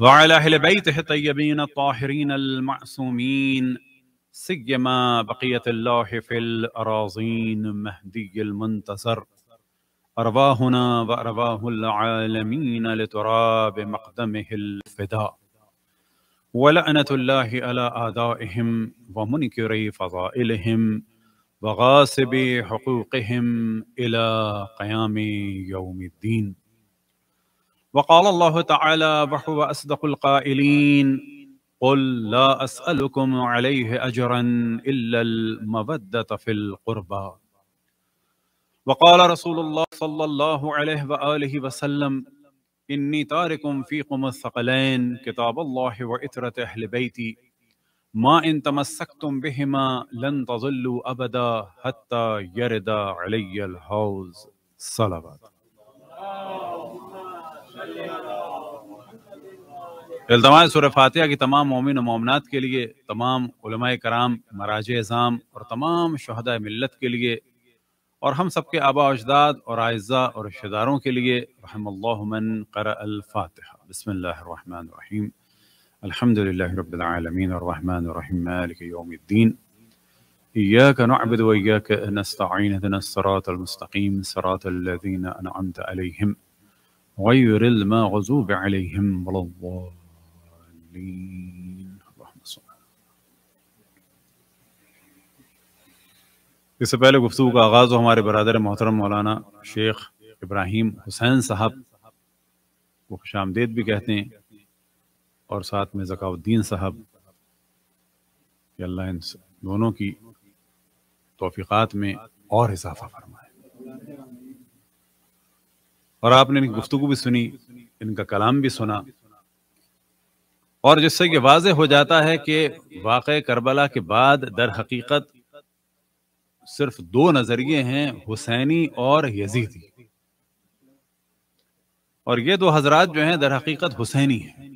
وعلى أهل بيته الطيبين الطاهرين المعصومين سيما بقية الله في الأراضين مهدي المنتصر أرواهنا وأرواه العالمين لتراب مقدمه الفداء ولعنة الله على أعدائهم ومنكري فضائلهم وغاصب حقوقهم إلى قيام يوم الدين وقال الله تعالى وهو أصدق القائلين قل لا أسألكم عليه أجرا إلا المودة في القربى وقال رسول الله صلى الله عليه وآله وسلم إني تارك فيكم الثقلين كتاب الله وإترة أهل بيتي मा इन तमस्क तुम बेहमा लन तजल्लू अबदा हत्ता यरदा अलियल हौज सलावत इल्तमास सुर फातिहा की तमाम मोमिन मोमनात के लिए तमाम उलमाए कराम मराज इज़ाम और तमाम शहदा मिलत के लिए और हम सबके आबा अजदाद और आयज़ा और रिश्तेदारों के लिए रहमन कर अल फातिहा बसमीम الحمد لله رب العالمين الرحمن الرحيم مالك يوم الدين إياك نعبد وإياك نستعين اهدنا الصراط المستقيم صراط الذين أنعمت عليهم غير المغضوب عليهم ولا الضالين اللهم صل इससे पहले गुफ्तु का आगाज़ हो हमारे बरदर मोहतरम मौलाना शेख इब्राहिम हुसैन साहब को खुश आमदेद भी कहते हैं और साथ में ज़काउद्दीन साहब के अल्लाह इन दोनों की तोफ़ीक़ात में और इजाफा फरमाए और आपने इनकी गुफ्तु भी सुनी इनका कलाम भी सुना और जिससे कि वाज हो जाता है कि वाक़ करबला के बाद दर हकीकत सिर्फ दो नज़रिए हैं हुसैनी और यजीदी और ये दो हजरात जो हैं दर हकीकत हुसैनी हैं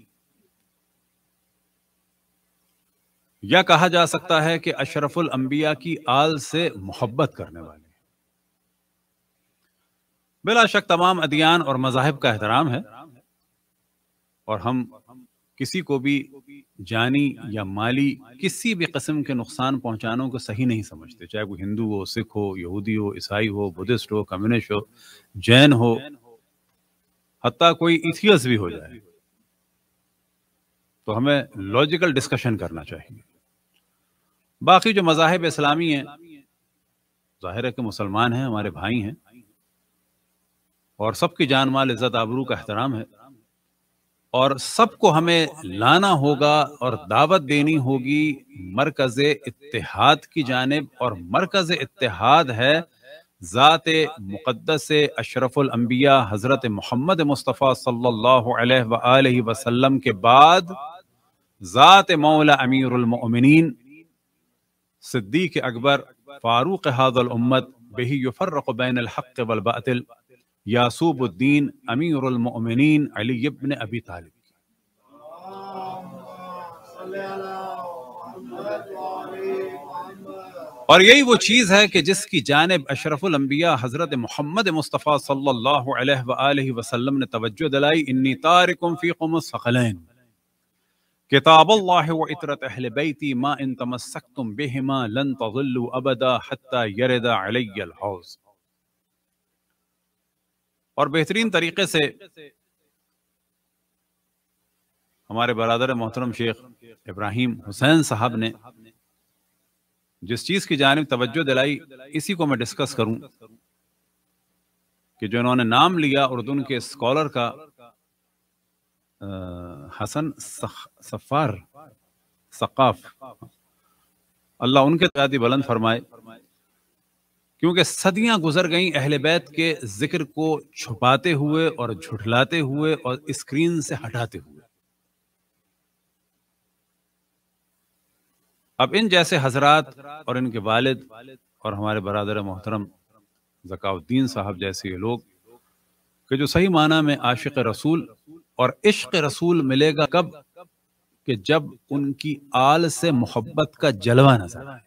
या कहा जा सकता है कि अशरफुल अंबिया की आल से मोहब्बत करने वाले बिला शक तमाम अदियान और मजाहब का एहतराम है और हम किसी को भी जानी या माली किसी भी कस्म के नुकसान पहुंचाने को सही नहीं समझते चाहे वो हिंदू हो सिख हो यहूदी हो ईसाई हो बुद्धिस्ट हो कम्युनिस्ट हो जैन हो हत्या कोई इथियस भी हो जाए तो हमें लॉजिकल डिस्कशन करना चाहिए बाकी जो मजाहब इस्लामी हैं जाहिर है कि मुसलमान हैं हमारे भाई हैं और सबकी जान माल इज्जत आबरू का एहतराम है और सबको हमें लाना होगा और दावत देनी होगी मरकज इतिहाद की जानब और मरकज इतिहाद है ज़ात मुक़दस अशरफुल्बिया हज़रत मोहम्मद मुस्तफ़ा सल्लल्लाहु अलैहि वसल्लम के बाद ज़ात मौला अमीरमिन सिद्दीक अकबर फारूक हादल उम्मत बेही युफर्रक बैन हक़ वलबातिल यासूबुद्दीन अमीरमिन अली इब्न अबी तालिब और यही वो चीज़ है कि जिसकी जानब अशरफुल्बिया हज़रत मोहम्मद मुस्तफ़ा सल्लल्लाहु अलैहि वसल्लम ने तवज्जो दिलाई इन्नी तारिकुम फी फ़ीकुम सखलैन किताब अल्लाह व इतरत अहल बैती मा इन तमस्सकतुम बिहिमा लन तज़िल्लू अबदा हत्ता यरदा अलैयल हौज और बेहतरीन तरीके से हमारे बरदर मोहतरम शेख इब्राहिम हुसैन साहब ने जिस चीज़ की जानब तवज्जो दिलाई इसी को मैं डिस्कस करूं कि जो इन्होंने नाम लिया उर्दून के स्कॉलर का हसन सफ़ार सक़ाफ अल्लाह उनके तादी बुलंद फरमाए क्योंकि सदियां गुजर गईं अहल बैत के जिक्र को छुपाते हुए और झुठलाते हुए और स्क्रीन से हटाते हुए अब इन जैसे हजरात और इनके वालिद और हमारे बरदर मोहतरम जकाउद्दीन साहब जैसे ये लोग के जो सही माना में आशिक रसूल और इश्क रसूल मिलेगा कब कि जब उनकी आल से मोहब्बत का जलवा नजर आए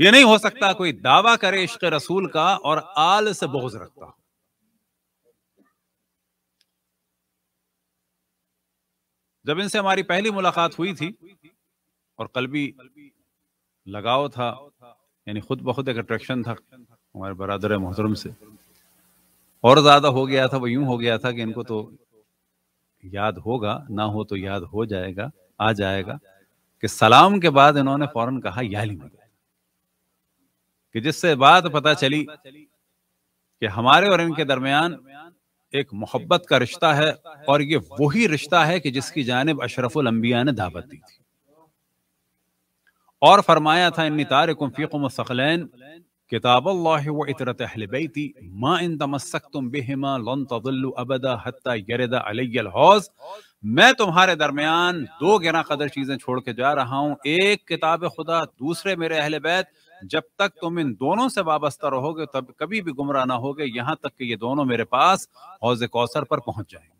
ये नहीं हो सकता कोई दावा करे इश्क रसूल का और आल से बोझ रखता हो जब इनसे हमारी पहली मुलाकात हुई थी और कलबी लगाव था यानी खुद बहुत एक अट्रैक्शन था हमारे बरदर मोहतरम से और ज्यादा हो गया था वो यूं हो गया था कि इनको तो याद होगा ना हो तो याद हो जाएगा आ जाएगा कि सलाम के बाद इन्होंने फौरन कहा याली मगर कि जिससे बात पता चली कि हमारे और इनके दरमियान एक मोहब्बत का रिश्ता है और ये वही रिश्ता है कि जिसकी जानब अशरफुल अंबिया ने दावत दी थी और फरमाया था इन तारकुम फीकुम सखलैन किताब अल्लाह व इतरत अहल बैती मा इन तमस्सकतुम बिहिमा लन तदिल्लु अबदा हत्ता यरद अलैयल मैं तुम्हारे दरमियान दो गिना कदर चीजें छोड़ के जा रहा हूँ एक किताब खुदा दूसरे मेरे अहल बैत जब तक तुम इन दोनों से वाबस्ता रहोगे तब कभी भी गुमराह ना होगे यहाँ तक कि ये दोनों मेरे पास हौज कौसर पर पहुंच जाएंगे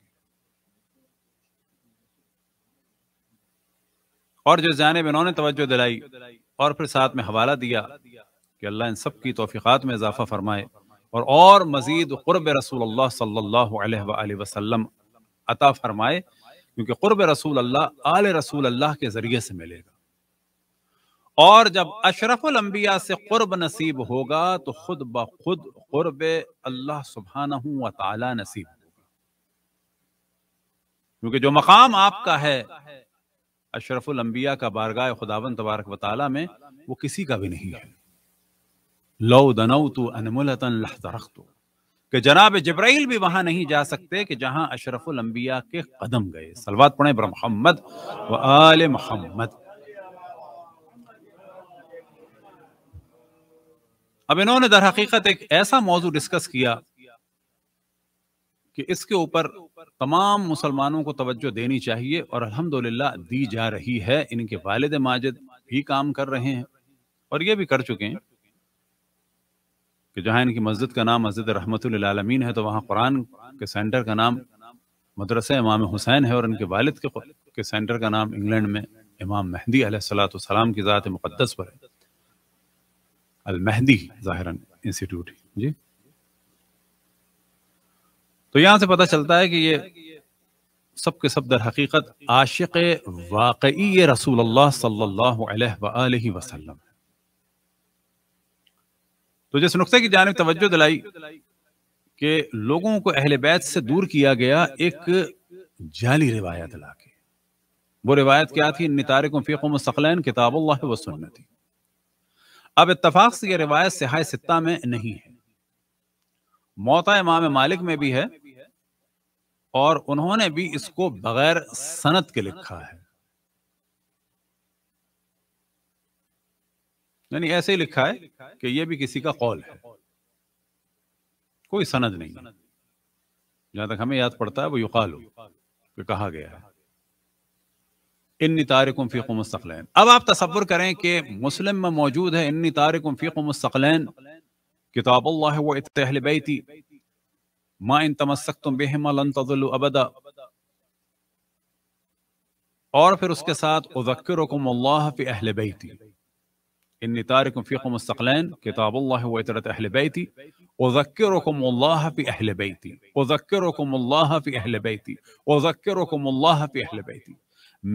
और जो जानब उन्होंने तवज्जो दिलाई और फिर साथ में हवाला दिया कि अल्लाह इन सब की तोफ़ीक़ात में इजाफ़ा फरमाए और और मज़ीद क़ुरब रसूल सल्लल्लाहु अलैहि वसल्लम अता फरमाए क्योंकि क़ुरब रसूल अल्लाह आल रसूल अल्लाह के ज़रिए से मिलेगा और जब अशरफुलम्बिया से क़ुरब नसीब होगा तो खुद ब खुद क़ुरब अल्लाह सुबहाना व ताला नसीब होगा क्योंकि जो मकाम आपका है अशरफुलम्बिया का बारगाह खुदावन तबारक वाली में वो किसी का भी नहीं है लो दनऊ तो अनमुलतन लहतरख कि जनाब जब्राइल भी वहां नहीं जा सकते कि जहां अशरफुल अम्बिया के कदम गए सलवात पढ़े मोहम्मद व आल मोहम्मद अब इन्होंने दर हकीकत एक ऐसा मौजू डिस्कस किया कि इसके ऊपर तमाम मुसलमानों को तवज्जो देनी चाहिए और अल्हम्दुलिल्लाह दी जा रही है इनके वालिद माजिद भी काम कर रहे हैं और ये भी कर चुके हैं कि जहाँ इनकी मस्जिद का नाम मस्जिद रहमतमीन है तो वहाँ कुरान के सेंटर का नाम मदरसा इमाम हुसैन है और इनके वालिद के, के सेंटर का नाम इंग्लैंड में इमाम महदी सलाम की ज़ात मुक़दस पर है अलमहदी ज़ाहिरन इंस्टीट्यूट जी तो यहाँ से पता चलता है कि ये सब के सब दर हकीकत आशिक वाकई रसूल सल्लल्लाहु अलैहि वसल्लम है तो जिस नुकते की जानब तवज्जो दिलाई कि लोगों को अहल बैत से दूर किया गया एक जाली रिवायत ला के वो रिवायत क्या थी नितारकुम फ़ीकुम सकलैन किताब अल्लाह व अब इतफाक़ से यह रिवायत सिहाय सित्ता में नहीं है मौता इमाम मालिक में भी है और उन्होंने भी इसको बगैर सनत के लिखा है यानी ऐसे ही लिखा है कि यह भी किसी का कौल है कोई सनद नहीं जहां तक हमें याद पड़ता है वो युकाल कहा गया है इन्नी तारकुम फ़ीक मुस्तकलैन अब आप तस्वर करें कि मुस्लिम में मौजूद है इन्नी तारकुम फ़ीक मुस्तकलैन किताब अल्लाह वो इतहल थी मा इन तमस्क तुम बेहमा लन अबदा और फिर उसके साथ उजक्र अल्लाह फ़ी अहल बैती إني تارك فيكم الثقلان كتاب الله وإترة أهل بيتي أذكركم الله في أهل بيتي أذكركم الله في أهل بيتي أذكركم الله في أهل بيتي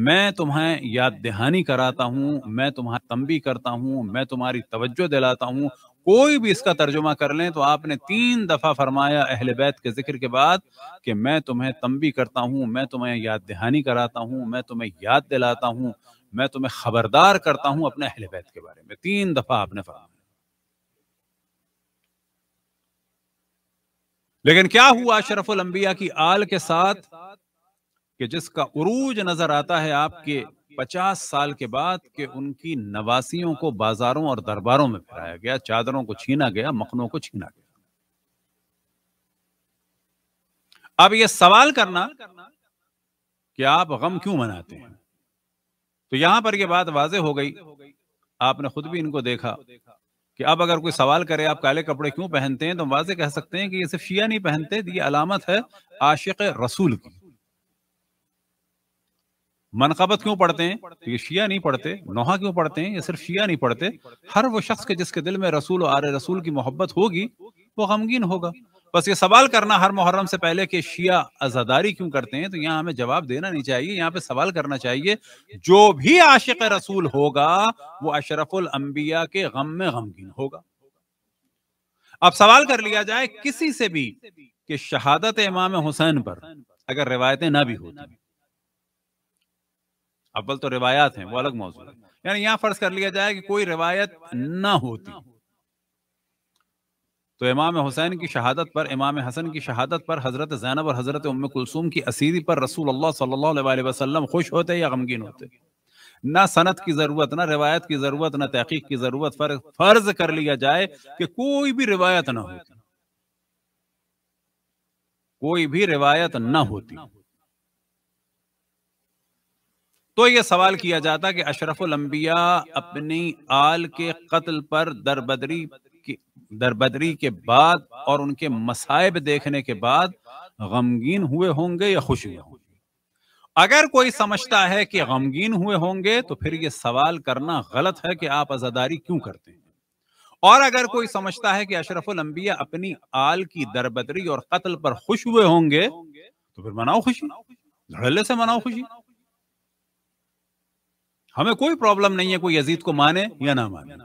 मैं तुम्हें याद दहानी कराता हूँ मैं तुम्हारा तंबी करता हूँ मैं तुम्हारी तवज्जो दिलाता हूँ कोई भी इसका तर्जुमा कर लें तो आपने तीन दफा फरमाया अहल बैत के जिक्र के बाद कि मैं तुम्हें तंबी करता हूँ मैं तुम्हें याद दहानी कराता हूँ मैं तुम्हें याद दिलाता हूँ मैं तुम्हें खबरदार करता हूं अपने अहल बैत के बारे में तीन दफा आपने फरमाया लेकिन क्या हुआ अशरफुल अंबिया की आल के साथ कि जिसका उरूज नजर आता है आपके पचास साल के बाद कि उनकी नवासियों को बाजारों और दरबारों में फिराया गया चादरों को छीना गया मखनों को छीना गया अब यह सवाल करना कि आप गम क्यों मनाते हैं तो यहां पर यह बात वाजे हो गई आपने खुद भी इनको देखा कि अब अगर कोई सवाल करे आप काले कपड़े क्यों पहनते हैं तो वाजे कह सकते हैं कि ये सिर्फ शिया नहीं पहनते ये अलामत है आशिक रसूल की मनकबत क्यों पढ़ते हैं तो ये शिया नहीं पढ़ते नोहा क्यों पढ़ते हैं ये सिर्फ शिया नहीं पढ़ते हर वो शख्स के जिसके दिल में रसूल और आर रसूल की मोहब्बत होगी वो गमगीन होगा बस ये सवाल करना हर मुहर्रम से पहले कि शिया आजादारी क्यों करते हैं तो यहाँ हमें जवाब देना नहीं चाहिए यहाँ पे सवाल करना चाहिए जो भी आशिक रसूल होगा वो अशरफुल अम्बिया के गम में गमगीन होगा अब सवाल कर लिया जाए किसी से भी कि शहादत इमाम हुसैन पर अगर रिवायतें ना भी होती अव्वल तो रिवायात हैं वो अलग मौजूद है यानी यहाँ फर्ज कर लिया जाए कि कोई रिवायत ना होती तो इमाम हुसैन की शहादत पर इमाम हसन की शहादत पर हज़रत जैनब और हज़रत उम कुलसूम की असीरी पर रसूल अल्लाह सल्लल्लाहु अलैहि वसल्लम खुश होते या गमगीन होते ना सनत की ज़रूरत ना रिवायत की ज़रूरत ना तहकीक की ज़रूरत फर्ज फर्ज कर लिया जाए कि कोई भी रिवायत ना होती कोई भी रिवायत ना होती तो ये सवाल किया जाता कि अशरफुल अंबिया अपनी आल के कत्ल पर दरबदरी की दरबदरी के बाद और उनके मसाइब देखने के बाद गमगीन हुए होंगे या खुश हुए होंगे अगर कोई समझता है कि गमगीन हुए होंगे तो फिर ये सवाल करना गलत है कि आप आजादारी क्यों करते हैं और अगर कोई समझता है कि अशरफुल अंबिया अपनी आल की दरबदरी और कत्ल पर खुश हुए होंगे तो फिर मनाओ खुशी धड़ल्ले से मनाओ खुशी हमें कोई प्रॉब्लम नहीं है कोई यजीद को माने या ना माने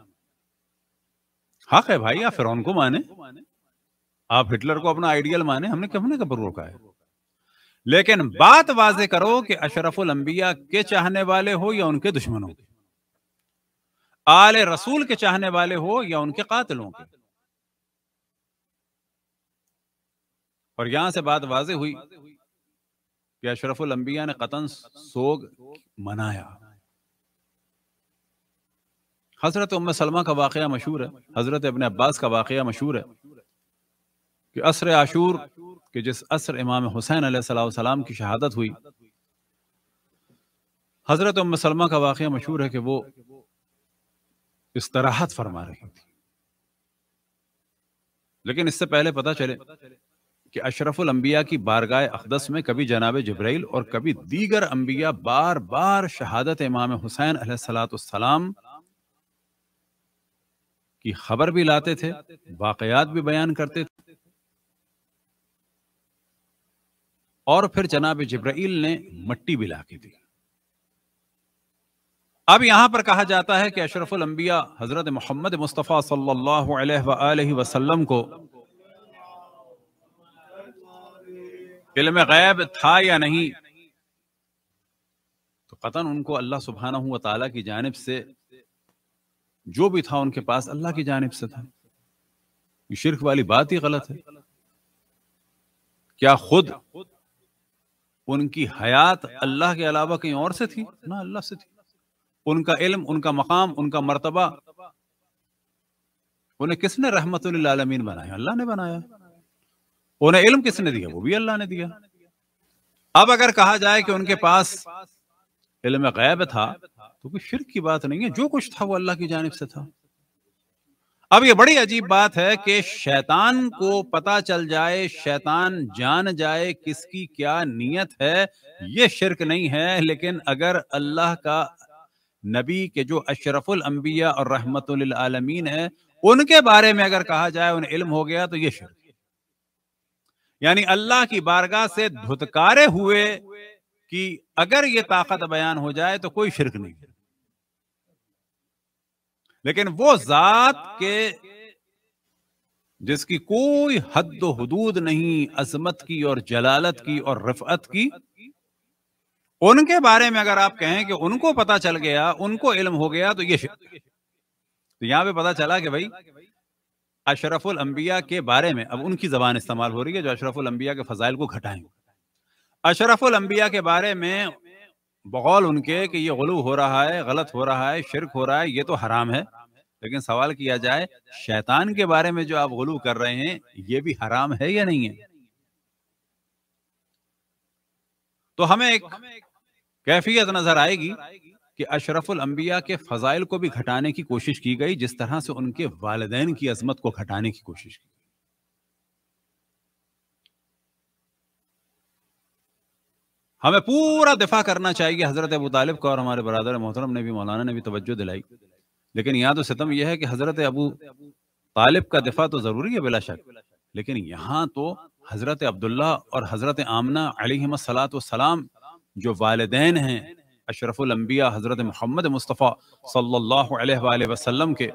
हक है भाई आप फिरौन को माने आप हिटलर को अपना आइडियल माने हमने हमने कब रोका है लेकिन बात वाजे करो कि अशरफुल अंबिया के चाहने वाले हो या उनके दुश्मनों के आल रसूल के चाहने वाले हो या उनके कातलों के और यहां से बात वाजे हुई कि अशरफुल अंबिया ने कतन सोग मनाया हज़रत उम सलमा का वाक़ मशहूर है हज़रत अपने अब्बास का वाक़ मशहूर है कि असर आशूर के जिस असर इमाम हुसैन सलाम की शहादत हुई हज़रत उम सलमा का वाक़ मशहूर है कि वो इस तराहत फरमा रही थी लेकिन इससे पहले पता चले कि अशरफुल अंबिया की बारगाह अकदस में कभी जनाब जब्राइल और कभी दीगर अंबिया बार बार शहादत इमाम हुसैन सलाम की खबर भी लाते थे वाकयात भी बयान करते थे और फिर जनाब जब्राइल ने मट्टी भी ला के दी अब यहां पर कहा जाता है कि अशरफुल अंबिया हजरत मोहम्मद मुस्तफ़ा सल्लल्लाहु अलैहि वसल्लम को इल्म गैब था या नहीं तो कतन उनको अल्लाह सुबहाना हुआ ताला की जानब से जो भी था उनके पास अल्लाह की जानब से था ये शिरक वाली बात ही गलत है क्या खुद उनकी हयात अल्लाह के अलावा कहीं और से थी ना अल्लाह से थी उनका इल्म उनका मकाम उनका मर्तबा उन्हें किसने रहमत आलमीन बनाया अल्लाह ने बनाया उन्हें इल्म किसने दिया वो भी अल्लाह ने दिया अब अगर कहा जाए कि उनके पास इल्म गैब था तो कोई शिरक की बात नहीं है जो कुछ था वो अल्लाह की जानब से था अब ये बड़ी अजीब बात है कि शैतान को पता चल जाए शैतान जान जाए किसकी क्या नीयत है ये शिरक नहीं है लेकिन अगर अल्लाह का नबी के जो अशरफुल अंबिया और आलमीन है उनके बारे में अगर कहा जाए उन्हें इल्म हो गया तो ये शिरक यानी अल्लाह की बारगाह से धुतकारे हुए कि अगर ये ताकत बयान हो जाए तो कोई शिरक नहीं है लेकिन वो जात के जिसकी कोई हद हदूद नहीं अजमत की और जलालत की और रफअत की उनके बारे में अगर आप कहें कि उनको पता चल गया उनको इल्म हो गया तो ये तो यहां पे पता चला कि भाई अशरफुल अंबिया के बारे में अब उनकी जबान इस्तेमाल हो रही है जो अशरफुल अंबिया के फजाइल को घटाएंगे अशरफुल अंबिया के बारे में बकौल उनके कि ये गलू हो रहा है गलत हो रहा है शिरक हो रहा है ये तो हराम है लेकिन सवाल किया जाए शैतान के बारे में जो आप गलू कर रहे हैं ये भी हराम है या नहीं है तो हमें एक कैफियत नजर आएगी कि अशरफुल अंबिया के फजाइल को भी घटाने की कोशिश की गई जिस तरह से उनके वालदेन की अजमत को घटाने की कोशिश की हमें पूरा दिफा करना चाहिए हज़रत अबू तालिब का और हमारे बरदर मोहतरम ने भी मौलाना ने भी तोज्जो दिलाई लेकिन यहाँ तो सितम यह है कि हज़रत अबू तालिब का दिफा तो ज़रूरी है बिला शक लेकिन यहाँ तो हज़रत अब्दुल्ला और हज़रत आमना सलाम जो वालदेन हैं अशरफुल्बिया हज़रत मोहम्मद मुस्तफ़ा सल्लाम वसल्लम के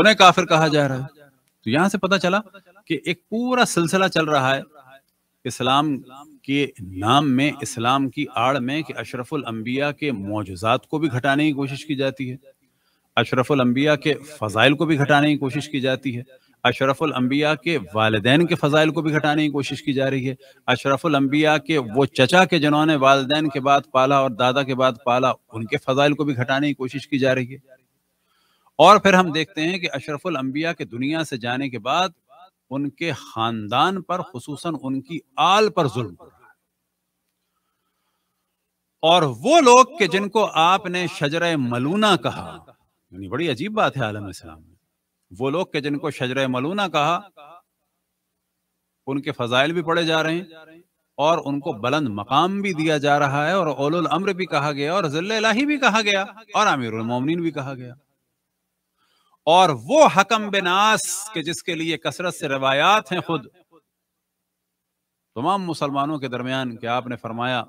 उन्हें काफिर कहा जा रहा है तो यहाँ से पता चला कि एक पूरा सिलसिला चल रहा है इस्लाम के नाम में इस्लाम की आड़ में कि अशरफुल अम्बिया के मोजात को भी घटाने की कोशिश की जाती है अशरफुल अम्बिया के फ़जाइल को भी घटाने की कोशिश की जाती है अशरफुल अम्बिया के वालदेन के फ़जाइल को भी घटाने की कोशिश की जा रही है अशरफुल अम्बिया के वो चचा के जिन्होंने वालदेन के बाद पाला और दादा के बाद पाला उनके फ़जाइल को भी घटाने की कोशिश की जा रही है और फिर हम देखते हैं कि अशरफुल अम्बिया के दुनिया से जाने के बाद उनके खानदान पर खूस उनकी आल पर जुल्म हो रहा है और वो लोग के जिनको आपने शजर मलूना कहा यानी बड़ी अजीब बात है आलम इस्लाम में वो लोग के जिनको शजर मलूना कहा उनके फजाइल भी पढ़े जा रहे हैं और उनको बुलंद मकाम भी दिया जा रहा है और ओलुल अम्र भी कहा गया और जिल्ला भी कहा गया और आमिर उलमोमिन भी कहा गया और वो हकम बिनास के जिसके लिए कसरत से रवायात हैं खुद तमाम मुसलमानों के दरमियान क्या आपने फरमाया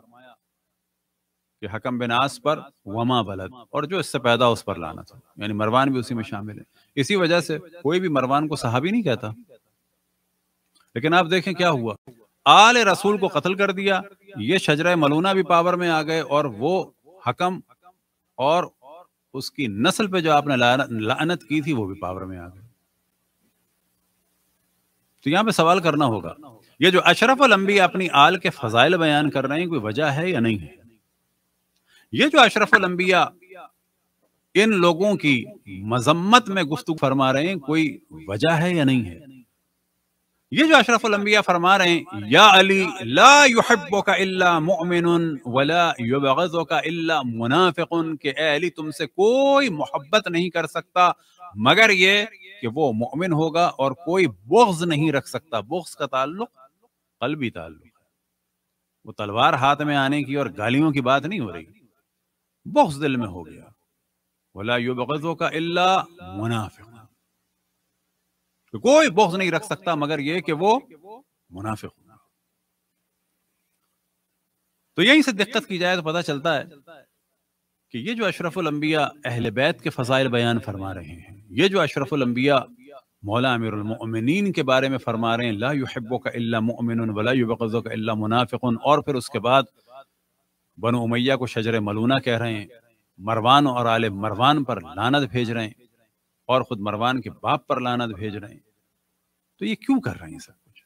कि हकम बिनास पर वमा बलद और जो इससे पैदा उस पर लाना था यानी मरवान भी उसी में शामिल है इसी वजह से कोई भी मरवान को सहाबी नहीं कहता लेकिन आप देखें क्या हुआ आल रसूल को कत्ल कर दिया ये शजरा मलूना भी पावर में आ गए और वो हकम और उसकी नस्ल पे जो आपने लानत की थी वो भी पावर में आ गई तो यहां पे सवाल करना होगा ये जो अशरफ अलम्बी अपनी आल के फजाइल बयान कर रहे हैं कोई वजह है या नहीं है ये जो अशरफ अलम्बिया इन लोगों की मजम्मत में गुफ्तु फरमा रहे हैं कोई वजह है या नहीं है ये जो अशरफुल फरमा रहे हैं या अली लाबो का वलाजो का मुनाफिकन के ए अली तुमसे कोई मोहब्बत नहीं कर सकता मगर ये कि वो मोमिन होगा और कोई बोग्ज नहीं रख सकता बोग्स का ताल्लुक कलबी ताल्लुक वो तलवार हाथ में आने की और गालियों की बात नहीं हो रही बोग्स दिल में हो गया वला युबगजो का मुनाफिक तो कोई बोझ नहीं रख सकता मगर यह कि वो मुनाफिक होना तो यहीं से दिक्कत की जाए तो पता चलता है कि ये जो अशरफुल अंबिया अहल बैत के फसाइल बयान फरमा रहे हैं ये जो अशरफुल अंबिया मौला अमीरमिन के बारे में फरमा रहे हैं ला का अल्ला मोमिन वला का मुनाफ़िक और फिर उसके बाद बन उमैया को शजर मलूना कह रहे हैं मरवान और आल मरवान पर लानत भेज रहे हैं और खुद मरवान के बाप पर लानत भेज रहे हैं तो ये क्यों कर रहे हैं सब कुछ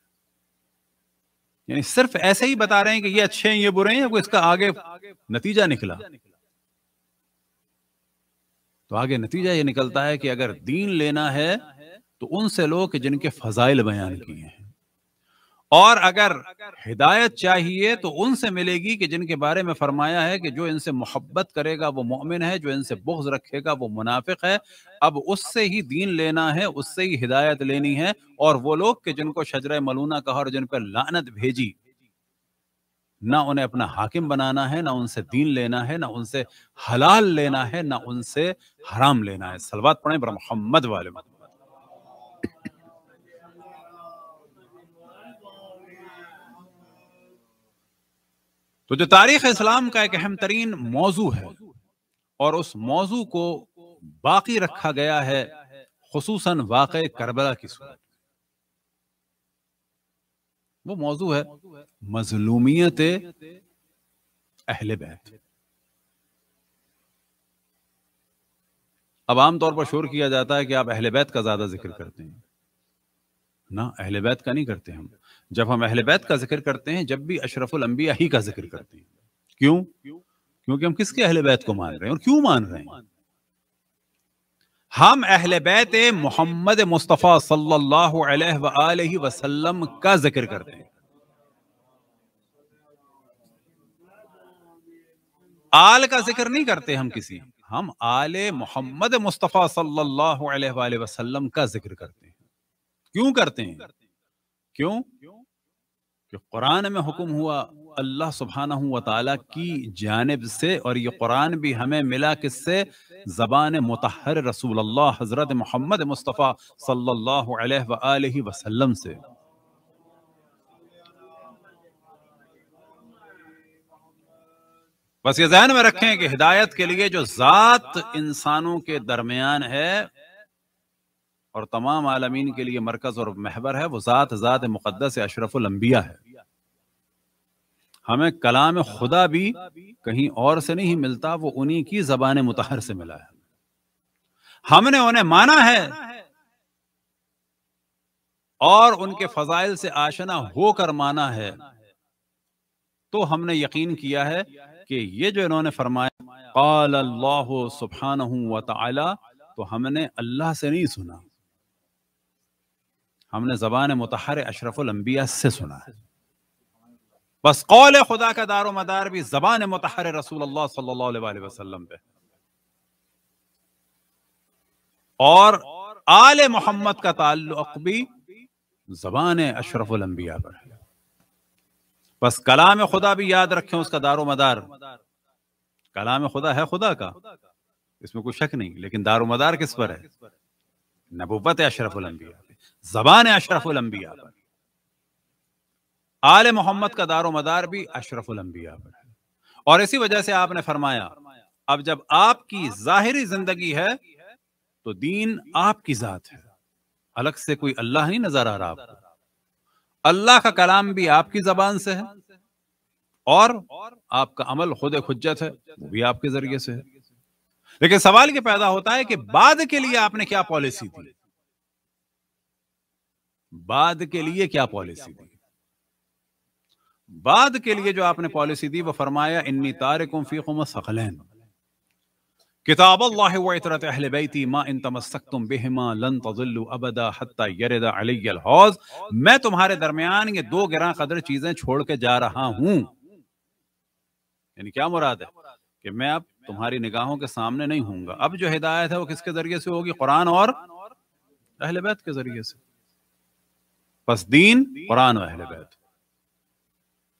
यानी सिर्फ ऐसे ही बता रहे हैं कि ये अच्छे हैं ये बुरे हैं इसका आगे नतीजा निकला तो आगे नतीजा ये निकलता है कि अगर दीन लेना है तो उनसे लो कि जिनके फजाइल बयान किए हैं और अगर हिदायत चाहिए तो उनसे मिलेगी कि जिनके बारे में फरमाया है कि जो इनसे मोहब्बत करेगा वो मोमिन है जो इनसे बोझ रखेगा वो मुनाफिक है अब उससे ही दीन लेना है उससे ही हिदायत लेनी है और वो लोग कि जिनको शजर मलूना कहा और जिन पर लानत भेजी ना उन्हें अपना हाकिम बनाना है ना उनसे दीन लेना है ना उनसे हलाल लेना है ना उनसे हराम लेना है सलवाद पढ़े मोहम्मद वाले तो जो तारीख इस्लाम का एक अहम तरीन मौजू है और उस मौजू को बाकी रखा गया है खसूस वाक़ करबला की सूरत वो मौजू है मजलूमियत अहल बैत अब आमतौर पर शोर किया जाता है कि आप अहल बैत का ज्यादा जिक्र करते हैं ना अहल बैत का नहीं करते हम जब हम अहल बैत का जिक्र करते हैं जब भी अशरफुल अम्बिया ही का जिक्र करते हैं क्यों क्योंकि हम किसके अहल बैत को मान रहे हैं और क्यों मान रहे हैं हम अहल बैत मोहम्मद मुस्तफ़ा सल्लल्लाहु अलैहि वसल्लम का जिक्र करते हैं आल का जिक्र नहीं करते हम किसी हम आल मोहम्मद मुस्तफ़ा सल्लल्लाहु अलैहि वसल्लम का जिक्र करते हैं क्यों करते हैं क्यों कि कुरान में हुक्म हुआ अल्लाह सुबहाना हुआ की जानब से और ये कुरान भी हमें मिला किससे ज़बान मतहर रसूल अल्लाह हज़रत मोहम्मद मुस्तफ़ा सल्लल्लाहु अलैहि वसल्लम से बस ये जहन में रखें कि हिदायत के लिए जो ज़ात इंसानों के दरमियान है और तमाम आलमीन के लिए मरकज और महबर है वो ज़ात ज़ात मुक़दस अशरफुलंबिया है हमें कलाम खुदा भी कहीं और से नहीं मिलता वो उन्हीं की जबान मुतहर से मिला है हमने उन्हें माना है और उनके फजाइल से आशना होकर माना है तो हमने यकीन किया है कि ये जो इन्होंने फरमाया सुबहान तो हमने अल्लाह से नहीं सुना हमने जबान मतहर अशरफुलम्बिया से सुना है बस कौल खुदा का दारो मदार भी जबान मतहर रसूल सल्लाम पे और आल मोहम्मद का ताल्लुक भी जबान अशरफुलम्बिया पर है बस कलाम खुदा भी याद रखे उसका दारो मदार कलाम खुदा है खुदा का इसमें कोई शक नहीं लेकिन दारो मदार किस पर है नबूबत अशरफुलम्बिया जबान अशरफुलंबिया पर आल मोहम्मद का दारो मदार भी अशरफुलंबिया पर और इसी वजह से आपने फरमाया अब जब आपकी जाहिरी जिंदगी है तो दीन आपकी जात है अलग से कोई अल्लाह नहीं नजर आ रहा आपको अल्लाह का कलाम भी आपकी जबान से है और आपका अमल खुद खुजत है वो भी आपके जरिए से है लेकिन सवाल ये पैदा होता है कि बाद के लिए आपने क्या पॉलिसी दी बाद के लिए क्या पॉलिसी दी बाद के लिए जो आपने पॉलिसी दी वो फरमाया इन्नी तारकुम फीकुम सकलैन किताब अल्लाह व इतरत अहले बैती मा इन तमसक्तुम बिहिमा लन तजल्लु अबदा हत्ता यरद अल हौज मैं तुम्हारे दरमियान ये दो गिरा कदर चीजें छोड़ के जा रहा हूं यानी क्या मुराद है कि मैं अब तुम्हारी निगाहों के सामने नहीं हूंगा अब जो हिदायत है वो किसके जरिए से होगी कुरान और अहले बैत के जरिए से बस दीन कुरान और अहल बैत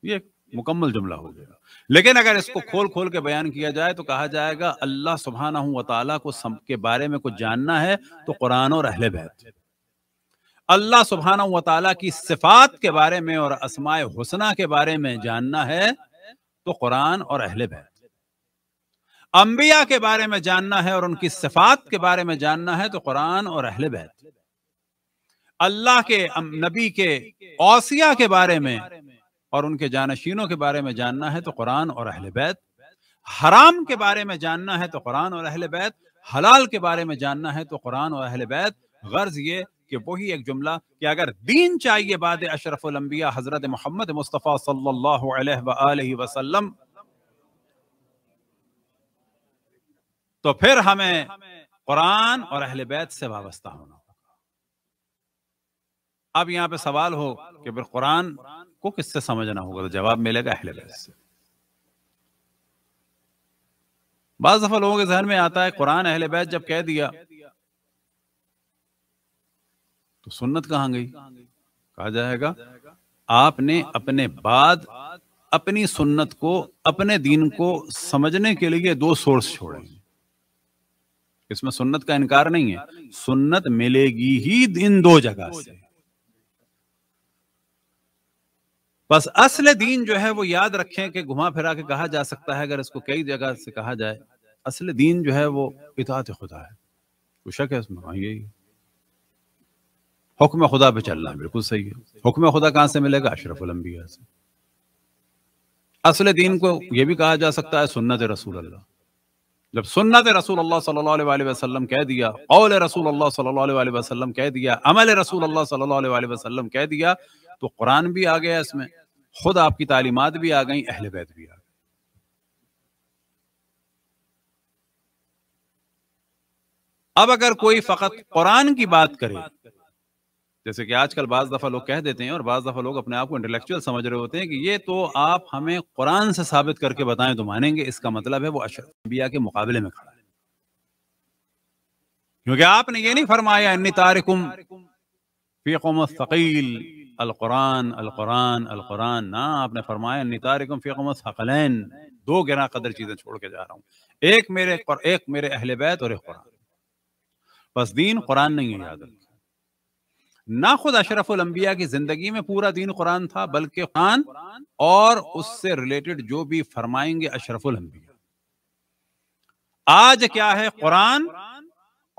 ये मुकम्मल जुमला हो गया लेकिन अगर इसको खोल खोल के बयान किया जाए तो कहा जाएगा अल्लाह सुबहाना तला को सम के बारे में कुछ जानना है तो कुरान और अहले बैत अल्लाह सुबहाना तला की सिफात के बारे में और असमाय हुसना के बारे में जानना है तो कुरान और अहले बैत अंबिया के बारे में जानना है और उनकी सिफात के बारे में जानना है तो कुरान और अहले बैत अल्लाह के नबी के औसिया के बारे में और उनके जानशीनों के बारे में जानना है तो कुरान और अहल बैत हराम के बारे में जानना है तो कुरान और अहल बैत हलाल के बारे में जानना है तो कुरान और अहल बैत गर्ज ये कि वही एक जुमला कि अगर दीन चाहिए बाद अशरफुलम्बिया हजरत मोहम्मद मुस्तफ़ा सल्लल्लाहु वसल्लम तो फिर हमें कुरान और अहल बैत से वाबस्ता होना अब यहाँ पे सवाल हो कि फिर कुरान को किससे समझना होगा तो जवाब मिलेगा अहले बैत से बाज दफा लोगों के जहन में आता है कुरान अहले बैत जब कह दिया तो सुन्नत कहां गई कहा जाएगा आपने अपने बाद अपनी सुन्नत को अपने दीन को समझने के लिए दो सोर्स छोड़े इसमें सुन्नत का इनकार नहीं है सुन्नत मिलेगी ही इन दो जगह से बस असल दीन जो है वो याद रखें कि घुमा फिरा के कहा जा सकता है अगर इसको कई जगह से कहा जाए असल दीन जो है वो इतात खुदा है कुछ शक है इसमें हाँ, यही हुक्म खुदा पे चलना बिल्कुल सही है हुक्म खुदा कहाँ से मिलेगा अशरफुलम्बिया से असल दीन को यह भी कहा जा सकता है सुन्नत रसूल अल्लाह जब सुन्नत रसूल अल्लाह सल्लल्लाहु अलैहि वसल्लम कह दिया औल रसूल अल्लाह सल्लल्लाहु अलैहि वसल्लम कह दिया अमल रसूल अल्लाह सल्लल्लाहु अलैहि वसल्लम कह दिया तो कुरान भी आ गया इसमें खुद आपकी तालीमत भी आ गई अहल बैत भी आ गई अब अगर कोई फकत कुरान की बात करे जैसे कि आजकल बाज दफा लोग कह देते हैं और बाज दफा लोग अपने आप को इंटेलेक्चुअल समझ रहे होते हैं कि ये तो आप हमें कुरान से साबित करके बताएं तो मानेंगे इसका मतलब है वो अशरबिया के मुकाबले में खड़ा है क्योंकि आपने ये नहीं फरमाया तारिकुम फीकुम अलकुरान अलकुरान अलकुरान ना आपने फरमाया नितारिकम फ़ीकम हकलैन दो गिना कदर चीज़ें छोड़ के जा रहा हूँ एक मेरे एक मेरे अहल बैत और एक कुरान बस दीन कुरान नहीं है याद ना खुद अशरफुलम्बिया की जिंदगी में पूरा दीन कुरान था बल्कि कुरान और उससे रिलेटेड जो भी फरमाएंगे अशरफुलम्बिया आज क्या है कुरान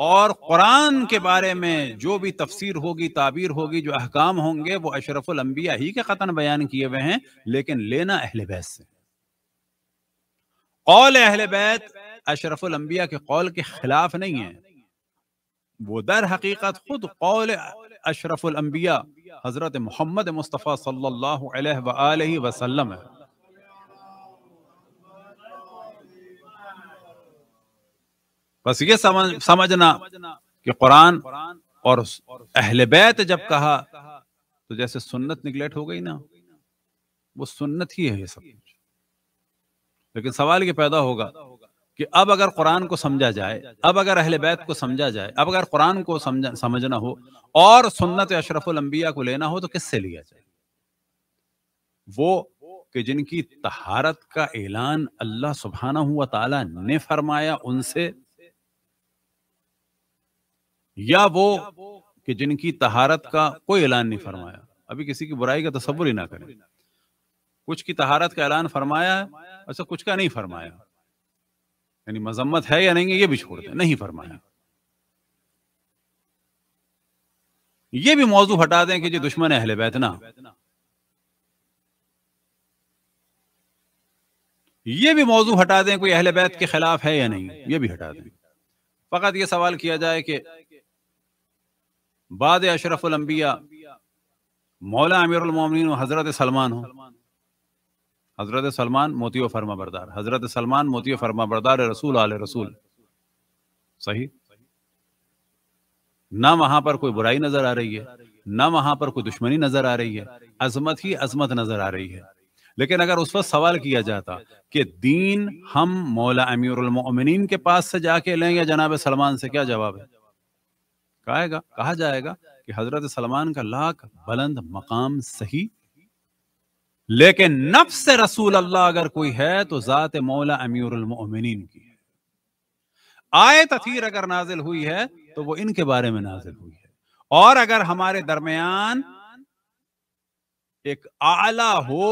और कुरान के बारे में जो भी तफसीर होगी ताबीर होगी जो अहकाम होंगे वो अशरफुल ही के कतन बयान किए हुए हैं लेकिन लेना अहल बैत से कौल अहल बैत अशरफुल के कौल के खिलाफ नहीं है वो दर हकीकत खुद कौल अशरफुल हजरत मोहम्मद मुस्तफ़ा सल्लल्लाहु अलैहि वसल्लम है बस ये समझ समझना कि कुरान और अहल बैत जब कहा तो जैसे सुन्नत निगलेक्ट हो गई ना वो सुन्नत ही है ये सब कुछ लेकिन सवाल ये पैदा होगा कि अब अगर कुरान को समझा जाए अब अगर अहल बैत को समझा जाए अब अगर कुरान को समझा समझना हो और सुन्नत अशरफुल अंबिया को लेना हो तो किससे लिया जाए वो कि जिनकी तहारत का ऐलान अल्लाह सुबहाना हुआ ताला ने फरमाया उनसे या वो कि जिनकी तहारत का कोई ऐलान नहीं फरमाया अभी किसी की बुराई का तस्वुर ही ना करें कुछ की तहारत का ऐलान फरमाया ऐसा कुछ का नहीं फरमाया यानी मजम्मत है या नहीं ये भी छोड़ दें नहीं फरमाया ये भी मौजू हटा दें कि जो दुश्मन बैत बैतना ये भी मौजू हटा दें कोई अहले बैत के खिलाफ है या नहीं ये भी हटा दें फकत ये सवाल किया जाए कि बाद अशरफुलंबिया मौला अमीरमिन हज़रत सलमान हो हज़रत सलमान मोती फरमा बरदार हज़रत सलमान मोती फरमा बरदार रसूल आल रसूल सही ना वहां पर कोई बुराई नजर आ रही है ना वहां पर कोई दुश्मनी नजर आ रही है अजमत ही अजमत नजर आ रही है लेकिन अगर उस पर सवाल किया जाता कि दीन हम मौला अमीरमिन के पास से जाके लें या जनाब सलमान से क्या जवाब है कहेगा कहा जाएगा कि हजरत सलमान का लाख बुलंद मकाम सही लेकिन नफ्स से रसूल अल्लाह अगर कोई है तो ज़ात मौला अमीरिन की है आय तथीर अगर नाजिल हुई है तो वो इनके बारे में नाजिल हुई है और अगर हमारे दरमियान एक आला हो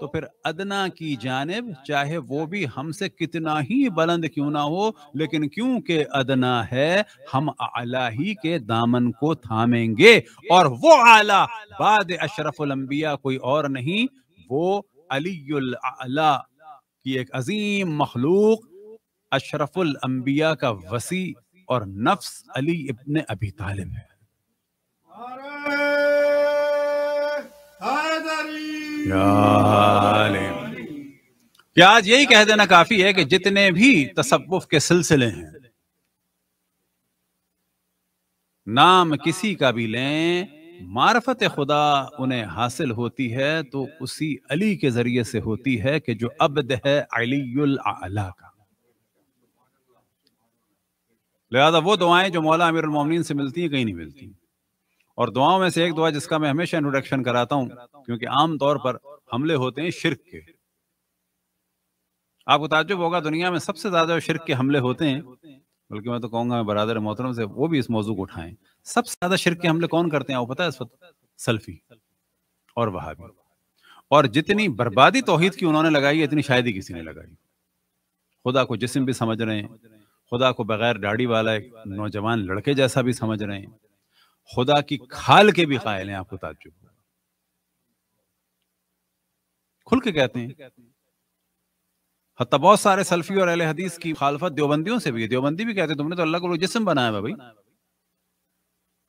तो फिर अदना की जानब चाहे वो भी हमसे कितना ही बुलंद क्यों ना हो लेकिन क्योंकि अदना है हम आला ही के दामन को थामेंगे और वो आला बाद अशरफुलंबिया कोई और नहीं वो अली आला की एक अजीम मखलूक अशरफुल का वसी और नफ्स अली इब्ने अभी तालिब है क्या आज यही कह देना काफी है कि जितने भी तसव्वुफ के सिलसिले हैं नाम किसी का भी लें मार्फत खुदा उन्हें हासिल होती है तो उसी अली के जरिए से होती है कि जो अब्द है अलील आला का लिहाजा वो दुआएं जो मौला अमीर से मिलती हैं कहीं नहीं मिलती और दुआओं में से एक दुआ जिसका मैं हमेशा इंट्रोडक्शन कराता हूं क्योंकि आम तौर पर हमले होते हैं शिरक के आपको ताजुब होगा दुनिया में सबसे ज्यादा शिरक के हमले होते हैं बल्कि मैं तो कहूंगा बरदर मोहतरम से वो भी इस मौजू को उठाएं सबसे ज्यादा शिरक के हमले कौन करते हैं आपको पता है इस वक्त सल्फी और वहा और जितनी बर्बादी तोहहीद की उन्होंने लगाई है इतनी शायद ही किसी ने लगाई खुदा को जिसम भी समझ रहे हैं खुदा को बगैर दाढ़ी वाला एक नौजवान लड़के जैसा भी समझ रहे हैं खुदा की खाल के भी कायल हैं आपको ताजुब खुल के कहते हैं हत्या बहुत सारे सल्फी और अहले हदीस की खालफत देवबंदियों से भी है देवबंदी भी कहते हैं तुमने तो अल्लाह को जिसम बनाया भाई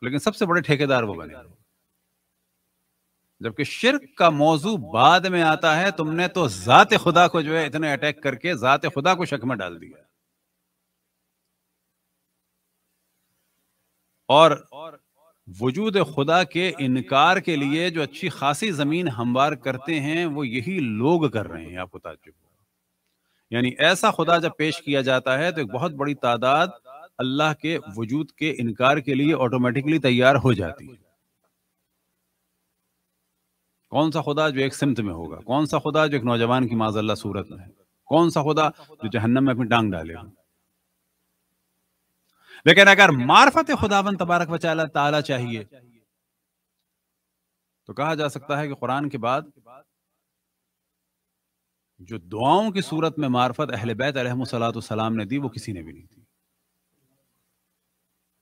लेकिन सबसे बड़े ठेकेदार वो बने जबकि शिरक का मौजू बाद में आता है तुमने तो जात खुदा को जो है इतने अटैक करके जात खुदा को शक में डाल दिया और वजूद खुदा के इनकार के लिए जो अच्छी खासी ज़मीन हमवार करते हैं वो यही लोग कर रहे हैं आपको ताजुब यानी ऐसा खुदा जब पेश किया जाता है तो एक बहुत बड़ी तादाद अल्लाह के वजूद के इनकार के लिए ऑटोमेटिकली तैयार हो जाती है कौन सा खुदा जो एक सिमत में होगा कौन सा खुदा जो एक नौजवान की माजल्ला सूरत में है कौन सा खुदा जो जहन्नम में अपनी टांग डालेगा लेकिन अगर मार्फत खुदावन तबारक वाली ताला चाहिए तो कहा जा सकता है कि कुरान के बाद जो दुआओं की सूरत में मार्फत अहल बैत सलाम ने दी वो किसी ने भी नहीं दी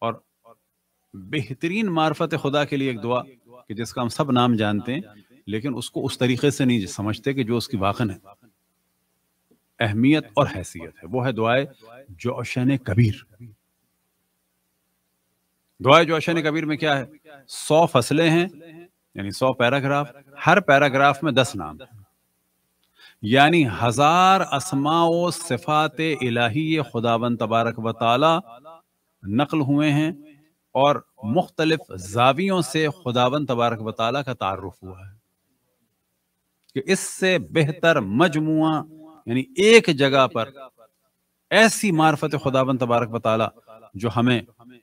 और बेहतरीन मार्फत खुदा के लिए एक दुआ कि जिसका हम सब नाम जानते हैं लेकिन उसको उस तरीके से नहीं समझते कि जो उसकी वाकन है अहमियत और हैसियत है वो है दुआए जोशन कबीर दुआ अशन कबीर में क्या है सौ फसलें हैं यानी सौ पैराग्राफ हर पैराग्राफ में दस नाम यानी हजार असमाओ सिफात इलाही खुदाबंद तबारक व ताला नकल हुए हैं और मुख्तलिफ जावियों से खुदावन तबारक वाली का तारफ हुआ है कि इससे बेहतर मजमु यानी एक जगह पर ऐसी मार्फत खुदावन तबारक वाली जो हमें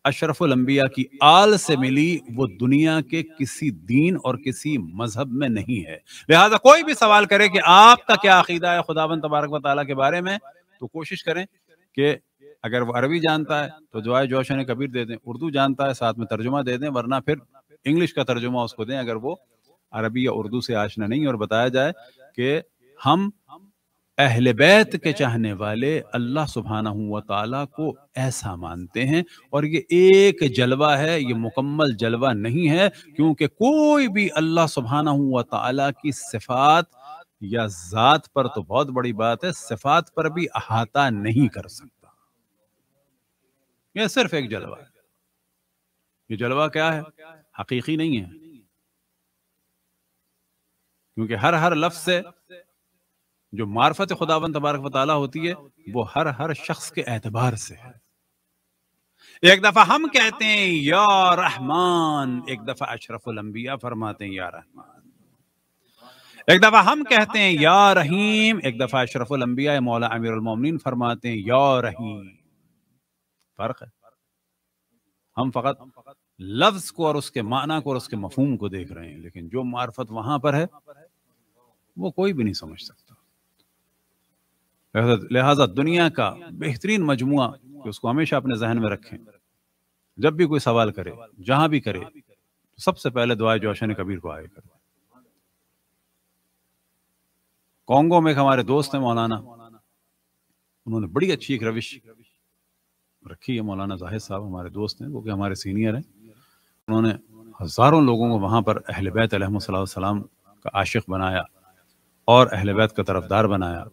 अशरफुलंबिया की आल से मिली वो दुनिया के किसी दीन और किसी मजहब में नहीं है लिहाजा कोई भी सवाल करे कि आपका क्या अकीदा है खुदाबंद तबारक वाली के बारे में तो कोशिश करें कि अगर वो अरबी जानता है तो जो है ने कबीर दे दें उर्दू जानता है साथ में तर्जुमा दे दें वरना फिर इंग्लिश का तर्जुमा उसको दें अगर वो अरबी या उर्दू से आशना नहीं और बताया जाए कि हम अहल बैत के चाहने वाले अल्लाह सुबहाना ताला को ऐसा मानते हैं और ये एक जलवा है ये मुकम्मल जलवा नहीं है क्योंकि कोई भी अल्लाह सुबहाना हुआ की सिफात या ज़ात पर तो बहुत बड़ी बात है सिफात पर भी अहाता नहीं कर सकता यह सिर्फ एक जलवा है ये जलवा क्या है हकीकी नहीं है क्योंकि हर हर लफ्ज से जो मार्फत खुदावन तबारक वाली होती है वो हर हर शख्स के एतबार से है एक दफा हम कहते हैं या रहमान एक दफा अशरफुल अंबिया फरमाते हैं या रहमान एक दफा हम कहते हैं या रहीम एक दफा अशरफुल अंबिया मौला अमीर फरमाते हैं या रहीम फर्क है हम फकत लफ्ज को और उसके माना को और उसके मफहम को देख रहे हैं लेकिन जो मार्फत वहां पर है वो कोई भी नहीं समझ सकता लिहाजा दुनिया का बेहतरीन मजमु कि उसको हमेशा अपने जहन में रखें जब भी कोई सवाल करे जहां भी करे तो सबसे पहले दुआ जोशन कबीर को आए कर कांगो में हमारे दोस्त हैं मौलाना उन्होंने बड़ी अच्छी एक रविश रखी है मौलाना जाहिद साहब हमारे दोस्त हैं वो कि हमारे सीनियर हैं उन्होंने हज़ारों लोगों को वहां पर अहलबैत बैत का आशिक बनाया और अहलबैत का तरफदार बनाया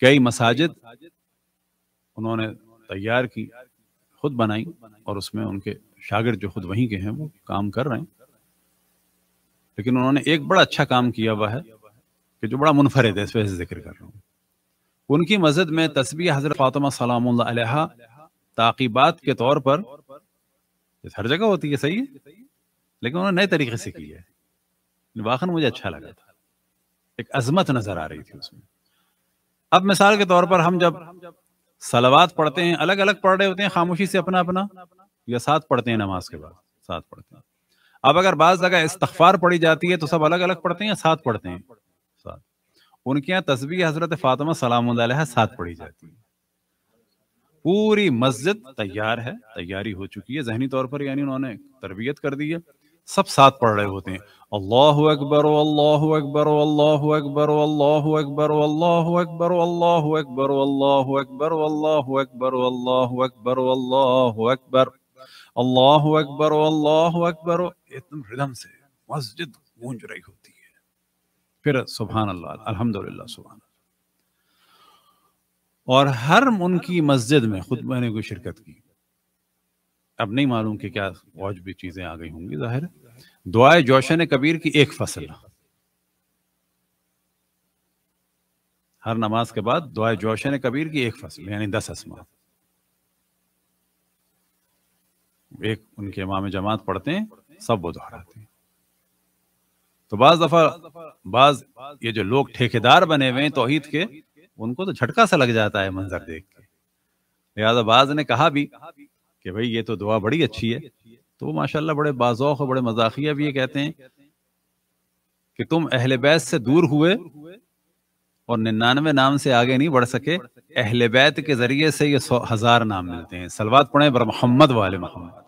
कई मसाजिद उन्होंने तैयार की खुद बनाई और उसमें उनके शागिर जो खुद वहीं के हैं वो काम कर रहे हैं लेकिन उन्होंने एक बड़ा अच्छा काम किया हुआ है कि जो बड़ा मुनफरद है इस वजह से जिक्र कर रहा हूँ उनकी मस्जिद में तस्वीर हजरत फातमा सलाम ताकीबात के तौर पर हर जगह होती है सही है लेकिन उन्होंने नए तरीके से की है वाखन मुझे अच्छा लगा था एक अजमत नजर आ रही थी उसमें अब मिसाल के तौर पर हम जब सलवात पढ़ते हैं अलग अलग पढ़ रहे होते हैं खामोशी से अपना अपना या साथ पढ़ते हैं नमाज के बाद साथ पढ़ते हैं अब अगर बाज जगह इस्तफार पढ़ी जाती है तो सब अलग अलग पढ़ते हैं या साथ पढ़ते हैं साथ उनके यहाँ तस्वीर हजरत फातिमा सलाम साथ पढ़ी जाती है पूरी मस्जिद तैयार है तैयारी हो चुकी है जहनी तौर पर यानी उन्होंने तरबियत कर दी है सब साथ पढ़ रहे होते हैं अल्लाह अकबर अल्लाह अकबर अल्लाह अकबर अल्लाह अकबर अल्लाह अकबर अल्लाह अकबर अल्लाह अकबर अल्लाह अकबर अल्लाह अकबर अल्लाह अकबर अल्लाह अकबर अल्लाह अकबर एकदम रिदम से मस्जिद गूंज रही होती है फिर सुबहान अल्लाह अल्हम्दुलिल्लाह सुबहान और हर उनकी मस्जिद में खुद मैंने कोई शिरकत की अब नहीं मालूम कि क्या और भी चीज़ें आ गई होंगी जाहिर दुआ जोशन कबीर की एक फसल हर नमाज के बाद दुआ जोशन कबीर की एक फसल यानी दस असमा एक उनके इमाम जमात पढ़ते हैं सब वो दोहराते हैं तो बाज दफा बाज ये जो लोग ठेकेदार बने हुए हैं ईद के उनको तो झटका सा लग जाता है मंजर देख के लिहाजा बाज ने कहा भी कि भाई ये तो दुआ बड़ी अच्छी है तो माशाल्लाह बड़े बाजौक और बड़े मजाकिया भी ये कहते हैं कि तुम अहले बैत से दूर हुए और निन्यानवे नाम से आगे नहीं बढ़ सके अहले बैत के जरिए से ये सौ हजार नाम मिलते हैं सलवात पढ़े बर मोहम्मद वाले मोहम्मद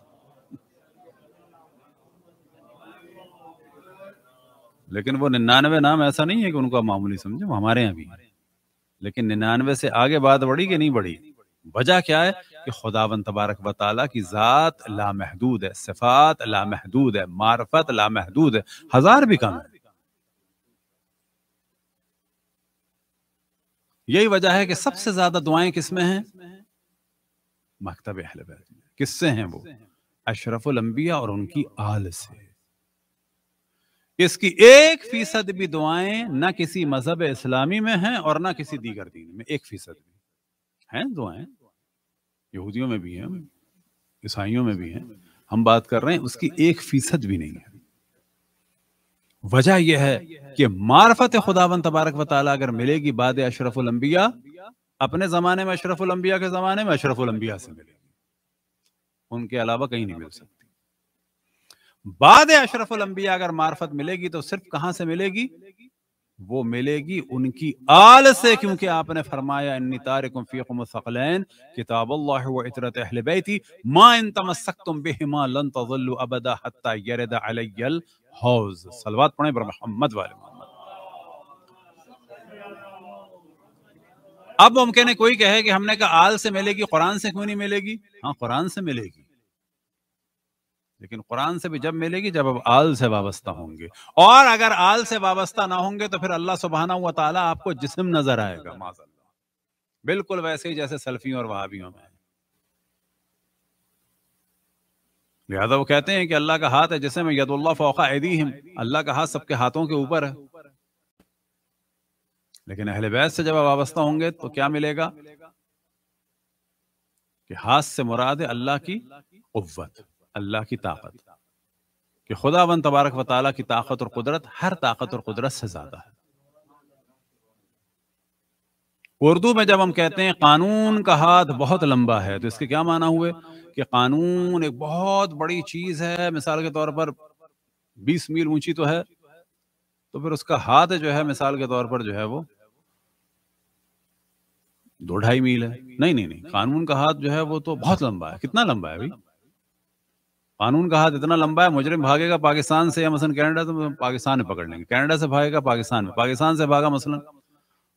लेकिन वो निन्यानवे नाम ऐसा नहीं है कि उनको मामूली समझो हमारे यहाँ भी लेकिन निन्यानवे से आगे बात बढ़ी कि नहीं बढ़ी वजह क्या है कि खुदावन तबारक व की ज़ात लामहदूद है सिफात लामहदूद है मार्फत लामहदूद है हज़ार भी कम है यही वजह है कि सबसे ज़्यादा दुआएं किसमें हैं मकतब में किससे हैं वो अशरफुल अम्बिया और उनकी आल से इसकी एक फीसद भी दुआएं ना किसी मजहब इस्लामी में हैं और ना किसी दीगर दीन में एक फीसद भी हैं दुआएं यहूदियों में भी हैं ईसाइयों में भी हैं हम बात कर रहे हैं उसकी एक फीसद भी नहीं है वजह यह है कि मार्फत खुदावन तबारक वाली अगर मिलेगी बाद अशरफुलंबिया अपने जमाने में अशरफुलंबिया के जमाने में अशरफुलंबिया से मिलेगी उनके अलावा कहीं नहीं मिल सकती बाद अशरफुलंबिया अगर मार्फत मिलेगी तो सिर्फ कहां से मिलेगी वो मिलेगी उनकी आल से क्योंकि आपने फरमाया इन्नी मा अब मुमकिन है कोई कहे कि हमने कहा आल से मिलेगी कुरान से क्यों नहीं मिलेगी हाँ कुरान से मिलेगी लेकिन कुरान से भी जब मिलेगी जब अब आल से वाबस्ता होंगे और अगर आल से वाबस्ता ना होंगे तो फिर अल्लाह सुबहाना हुआ ताला आपको जिसम नजर आएगा माजल्ला बिल्कुल वैसे ही जैसे सल्फियों और वहावियों में लिहाजा वो कहते हैं कि अल्लाह का हाथ है जैसे में यदुल्ला फोका एदीम अल्लाह का हाथ सबके हाथों के ऊपर है लेकिन अहल बैस से जब आप वाबस्ता होंगे तो क्या मिलेगा कि हाथ से मुराद है अल्लाह की उव्वत अल्लाह की ताकत कि खुदा वन तबारक व की ताकत और कुदरत हर ताकत और कुदरत से ज़्यादा है उर्दू में जब हम कहते हैं कानून का हाथ बहुत लंबा है तो इसके क्या माना हुए कि कानून एक बहुत बड़ी चीज है मिसाल के तौर पर 20 मील ऊंची तो है तो फिर उसका हाथ जो है मिसाल के तौर पर जो है वो दो ढाई मील है नहीं नहीं नहीं कानून का हाथ जो है वो तो बहुत लंबा है कितना लंबा है भाई कानून का हाथ इतना लंबा है मुजरिम भागेगा पाकिस्तान से या मसलन कनाडा तो पाकिस्तान में पकड़ लेंगे कनाडा से भागेगा पाकिस्तान में पाकिस्तान से भागा मसलन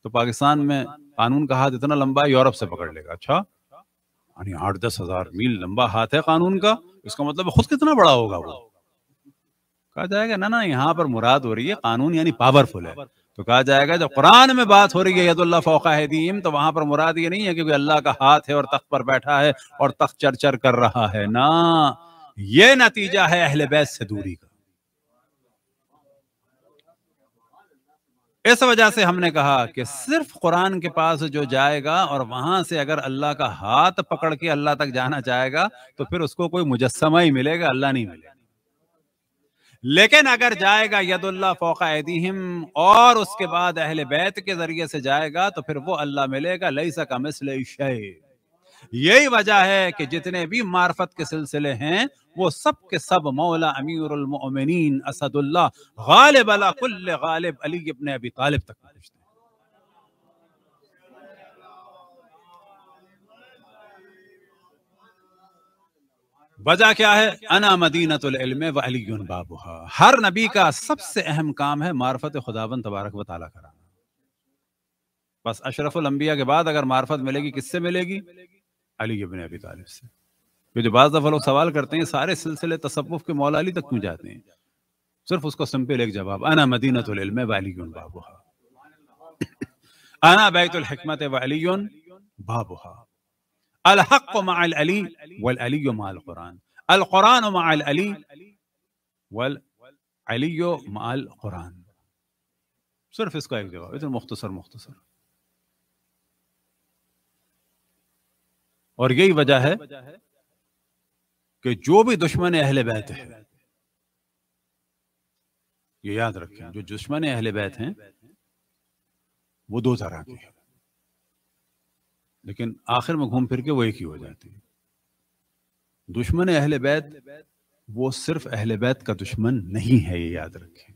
तो पाकिस्तान में कानून का हाथ इतना लंबा है यूरोप से पकड़ लेगा अच्छा यानी आठ दस हजार मील लंबा हाथ है कानून का इसका मतलब खुद कितना बड़ा होगा वो कहा जाएगा ना ना यहाँ पर मुराद हो रही है कानून यानी पावरफुल है तो कहा जाएगा जब कुरान में बात हो रही है यदुल्ला है दीम तो वहां पर मुराद ये नहीं है क्योंकि अल्लाह का हाथ है और तख्त पर बैठा है और तख्त चर चर कर रहा है ना यह नतीजा है अहल बैत से दूरी का इस वजह से हमने कहा कि सिर्फ कुरान के पास जो जाएगा और वहां से अगर अल्लाह का हाथ पकड़ के अल्लाह तक जाना चाहेगा तो फिर उसको कोई मुजस्मा ही मिलेगा अल्लाह नहीं मिलेगा लेकिन अगर जाएगा यदुल्ला फ़ोकादीम और उसके बाद अहले बैत के जरिए से जाएगा तो फिर वो अल्लाह मिलेगा लई सका मिसल यही वजह है कि जितने भी मार्फत के सिलसिले हैं वो सब के सब मौला अमीरमिन असदुल्ला गालिब अला कुल गालिब अली इबन अबी तालिब तक पहुंचते हैं वजह क्या है अना मदीनतम व अली बाबुहा हर नबी का सबसे अहम काम है मार्फत खुदावन तबारक व ताला कराना बस अशरफुल अंबिया के बाद अगर मार्फत मिलेगी किससे मिलेगी अली इबन अबी तालिब से क्योंकि बाज़ दफ़ा लोग सवाल करते हैं सारे सिलसिले तसवुफ़ के मौला अली तक क्यों जाते हैं सिर्फ उसको सिंपल एक जवाब अना मदीनत वालीन बाबुहा अना बैतुलहकमत वालीन बाबुहा अलहक माल अली वल अली माल कुरान अल कुरान माल अली वल अली माल कुरान सिर्फ इसका एक जवाब इतना मुख्तसर मुख्तसर और यही वजह है कि जो भी दुश्मन अहल बैत है ये याद रखें जो दुश्मन अहल बैत हैं वो दो तरह के हैं लेकिन आखिर में घूम फिर के वो एक ही हो जाती है दुश्मन अहल बैत वो सिर्फ अहल बैत का दुश्मन नहीं है ये याद रखें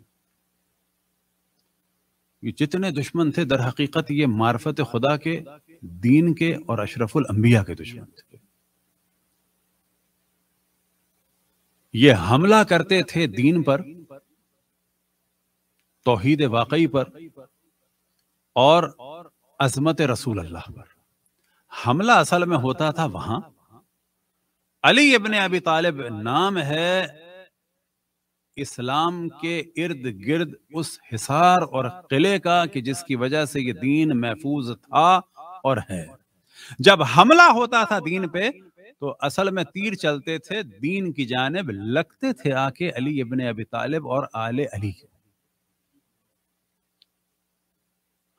ये जितने दुश्मन थे दर हकीकत ये मार्फत खुदा के दीन के और अशरफुल अंबिया के दुश्मन थे ये हमला करते थे दीन पर तोहीद वाकई पर और अजमत रसूल अल्लाह पर हमला असल में होता था वहां अली इबन अबी तालिब नाम है इस्लाम के इर्द गिर्द उस हिसार और किले का कि जिसकी वजह से ये दीन महफूज था और है जब हमला होता था दीन पे तो असल में तीर चलते थे दीन की जानब लगते थे आके अली इबन अबी तालिब और आले अली के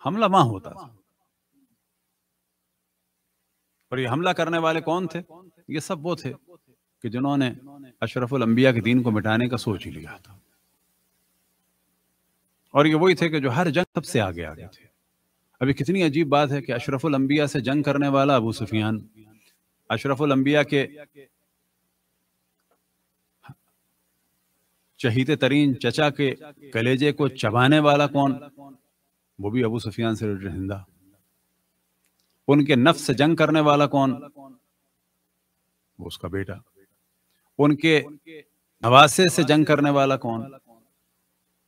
हमला वहां होता था और ये हमला करने वाले कौन थे ये सब वो थे कि जिन्होंने अशरफुल अंबिया के दीन को मिटाने का सोच ही लिया था और ये वही थे कि जो हर जंग सबसे आगे गए थे अभी कितनी अजीब बात है कि अंबिया से जंग करने वाला अबू सुफियान अंबिया के चहीते तरीन चचा के कलेजे को चबाने वाला कौन वो भी अबू सुफियान से जिंदा उनके नफ्स से जंग करने वाला कौन वो उसका बेटा उनके नवासे से जंग करने वाला कौन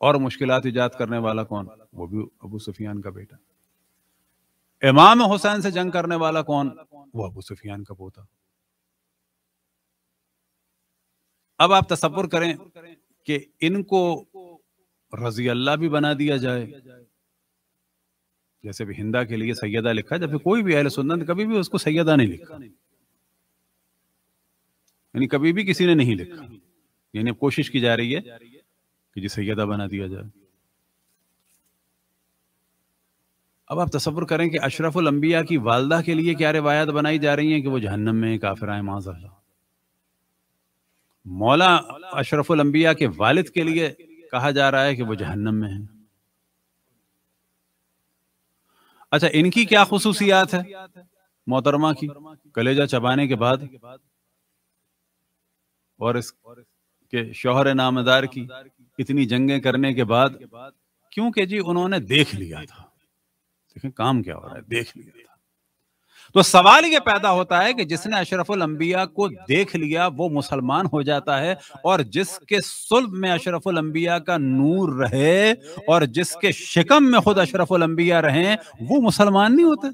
और मुश्किल ईजाद करने वाला कौन वो भी अबू सुफियान का बेटा इमाम हुसैन से जंग करने वाला कौन वो अबू सुफियान का पोता अब आप तस्वुर करें कि इनको रजी अल्लाह भी बना दिया जाए जैसे भी हिंदा के लिए सैयदा लिखा जब जबकि कोई भी अहल सुन्नत कभी भी उसको सैयदा नहीं लिखा यानी कभी भी किसी ने नहीं लिखा यानी कोशिश की जा रही है कि जी सैदा बना दिया जाए अब आप तस्वर करें कि अशरफुलम्बिया की वालदा के लिए क्या रिवायत बनाई जा रही है कि वो जहन्नम में काफिर आए माजल्ला मौला अशरफुलम्बिया के वालिद के लिए कहा जा रहा है कि वो जहन्नम में है अच्छा इनकी क्या खसूसियात है मोहतरमा की कलेजा चबाने के बाद और इस के शोहर नामदार की इतनी जंगे करने के बाद क्योंकि जी उन्होंने देख लिया था देखें काम क्या हो रहा है देख लिया था तो सवाल ये पैदा होता है कि जिसने अशरफुल अंबिया को देख लिया वो मुसलमान हो जाता है और जिसके सुल्ब में अशरफुल अंबिया का नूर रहे और जिसके शिकम में खुद अशरफुल अंबिया रहे वो मुसलमान नहीं होते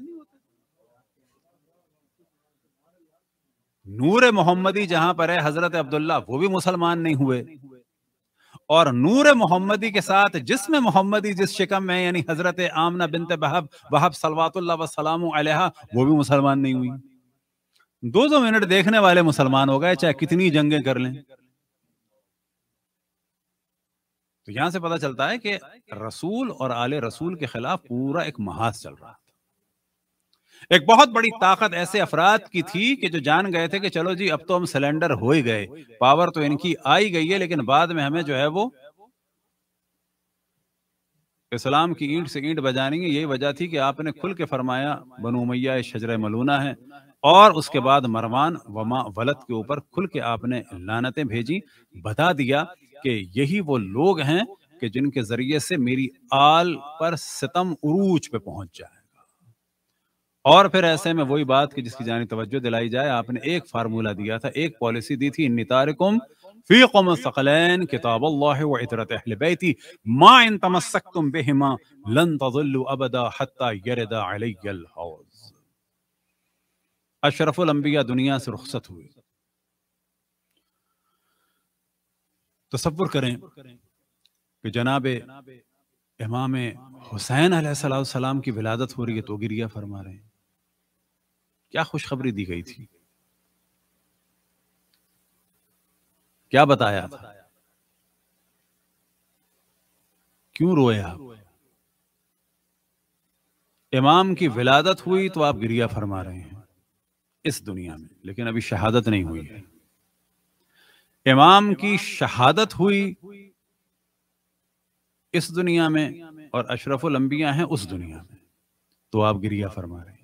नूर मोहम्मदी जहां पर है हजरत अब्दुल्ला वो भी मुसलमान नहीं हुए और नूर मोहम्मदी के साथ जिसमें मोहम्मदी जिस शिकम में यानी हजरत आमना बिनत बहब बहब सलवातुल्ला वसलाम वो भी मुसलमान नहीं हुई दो दो मिनट देखने वाले मुसलमान हो गए चाहे कितनी जंगें कर लें तो यहां से पता चलता है कि रसूल और आले रसूल के खिलाफ पूरा एक महाज चल रहा एक बहुत बड़ी ताकत ऐसे अफराद की थी कि जो जान गए थे कि चलो जी अब तो हम सिलेंडर हो ही गए पावर तो इनकी आई गई है लेकिन बाद में हमें जो है वो इस्लाम की ईंट से ईंट बजानी है यही वजह थी कि आपने खुल के फरमाया बनु शजर मलूना है और उसके बाद मरवान वमा वलत के ऊपर खुल के आपने लानतें भेजी बता दिया कि यही वो लोग हैं कि जिनके जरिए से मेरी आल पर सितम उरूज पे पहुंच जाए और फिर ऐसे में वही बात की जिसकी जानी तवज्जो दिलाई जाए आपने एक फार्मूला दिया था एक पॉलिसी दी थी नितारकुम फी कौम सकलैन किताब इतरत बैती इन लन दुनिया से रुख्सत हुए तस्वुर करें कि जनाब इमाम हुसैन सलाम की विलादत हो रही है तो गिरिया फरमा रहे हैं क्या खुशखबरी दी गई थी क्या बताया था क्यों रोया इमाम की विलादत हुई तो आप गिरिया फरमा रहे हैं इस दुनिया में लेकिन अभी शहादत नहीं हुई है इमाम की शहादत हुई इस दुनिया में और अशरफुल अंबिया हैं उस दुनिया में तो आप गिरिया फरमा रहे हैं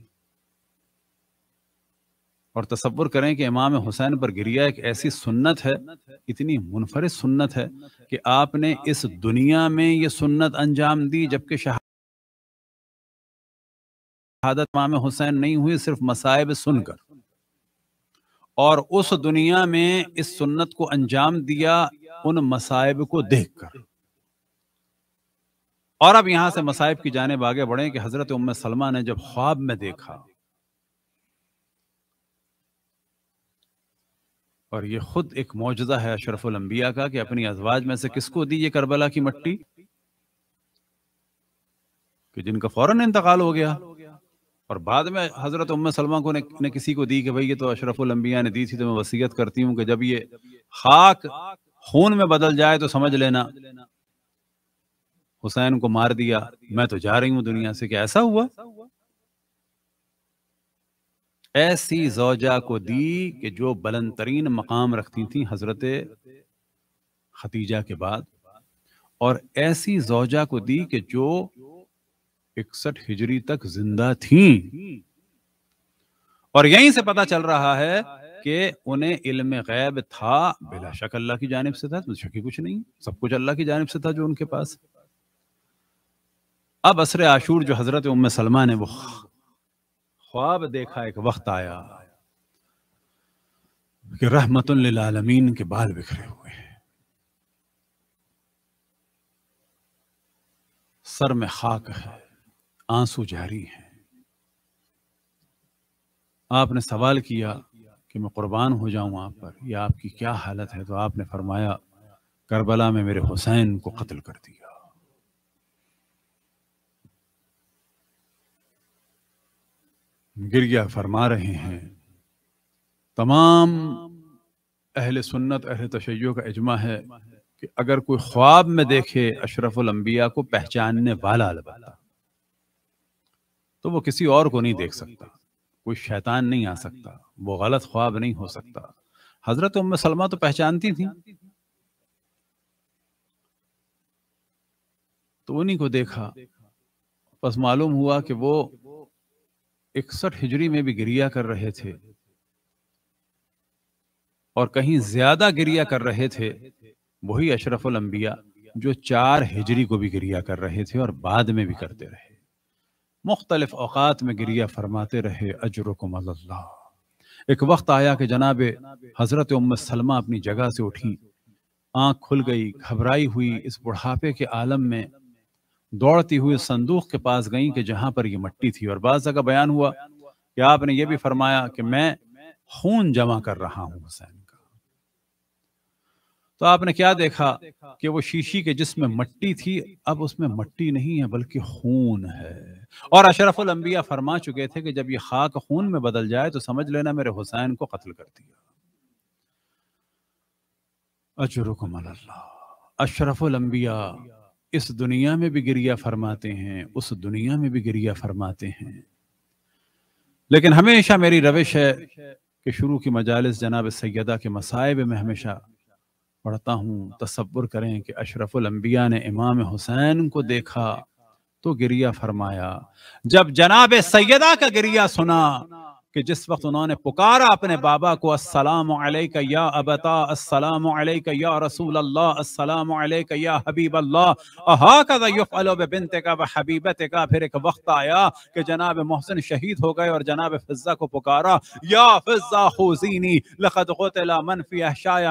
और तस्वुर करें कि इमाम हुसैन पर गिरिया एक ऐसी सुन्नत है इतनी मुनफरद सुन्नत है कि आपने इस दुनिया में ये सुन्नत अंजाम दी जबकि शहादत इमाम हुसैन नहीं हुई सिर्फ मसायब सुनकर और उस दुनिया में इस सुन्नत को अंजाम दिया उन मसायब को देखकर और अब यहां से मसायब की जानेब आगे बढ़े कि हजरत उम्म सलमा ने जब ख्वाब में देखा और ये खुद एक मौजदा है अशरफुल का कि अपनी अजवाज में से किसको दी ये करबला की मट्टी कि जिनका फौरन इंतकाल हो गया और बाद में हजरत उम्म सलमा को ने, ने किसी को दी कि भाई ये तो अशरफुल अम्बिया ने दी थी तो मैं वसीयत करती हूँ कि जब ये खाक खून में बदल जाए तो समझ लेना हुसैन को मार दिया मैं तो जा रही हूँ दुनिया से क्या ऐसा हुआ ऐसी जोजा को दी कि जो बुलंद तरीन मकाम रखती थी हजरत खतीजा के बाद और ऐसी जोजा को दी कि जो इकसठ हिजरी तक जिंदा थी और यहीं से पता चल रहा है कि उन्हें इल्म गैब था बिला शक अल्लाह की जानब से था तो शक ही कुछ नहीं सब कुछ अल्लाह की जानब से था जो उनके पास अब असर आशूर जो हजरत उम्म सलमा ने वो ख्वाब देखा एक वक्त आया कि रहमत आलमीन के बाल बिखरे हुए हैं सर में खाक है आंसू जारी हैं आपने सवाल किया कि मैं कुर्बान हो जाऊं आप पर या आपकी क्या हालत है तो आपने फरमाया करबला में मेरे हुसैन को कत्ल कर दिया गिरिया फरमा रहे हैं तमाम अहल सुन्नत अहल तशैय का इजमा है कि अगर कोई ख्वाब में देखे अशरफुल अशरफुलम्बिया को पहचानने वाला अलबत्ता तो वो किसी और को नहीं देख सकता कोई शैतान नहीं आ सकता वो गलत ख्वाब नहीं हो सकता हजरत उम्म सलमा तो पहचानती थी तो उन्हीं को देखा बस मालूम हुआ कि वो इकसठ हिजरी में भी गिरिया कर रहे थे और कहीं ज्यादा गिरिया कर रहे थे वही अशरफुल अंबिया जो चार हिजरी को भी गिरिया कर रहे थे और बाद में भी करते रहे मुख्तलिफ अवकात में गिरिया फरमाते रहे अजरकुम अल्लाह एक वक्त आया कि जनाब हजरत उम्म सलमा अपनी जगह से उठी आंख खुल गई घबराई हुई इस बुढ़ापे के आलम में दौड़ती हुई संदूक के पास गई कि जहां पर यह मट्टी थी और बादशाह का बयान हुआ कि आपने ये भी फरमाया कि मैं खून जमा कर रहा हूं हुसैन का तो आपने क्या देखा कि वो शीशी के जिसमें मट्टी थी अब उसमें मट्टी नहीं है बल्कि खून है और अशरफुल अंबिया फरमा चुके थे कि जब ये खाक खून में बदल जाए तो समझ लेना मेरे हुसैन को कत्ल कर दिया अजरुकम अशरफुल अंबिया इस दुनिया में भी गिरिया फरमाते हैं उस दुनिया में भी गिरिया फरमाते हैं लेकिन हमेशा मेरी रविश है कि शुरू की मजालस जनाब सैदा के मसायब में हमेशा पढ़ता हूँ तस्वुर करें कि अशरफुलम्बिया ने इमाम हुसैन को देखा तो गिरिया फरमाया जब जनाब सैदा का गिरिया सुना कि जिस वक्त उन्होंने पुकारा अपने बाबा को अस्सलाम अलैका या अबता अस्सलाम अलैका या रसूल अल्लाह अस्सलाम अलैका या हबीब अल्लाह हाकजा युफअलु बिबिनतिका फिर एक वक्त आया कि जनाब मोहसिन शहीद हो गए और जनाब फिजा को पुकारा या फिजा खुजीनी लक़द मन फी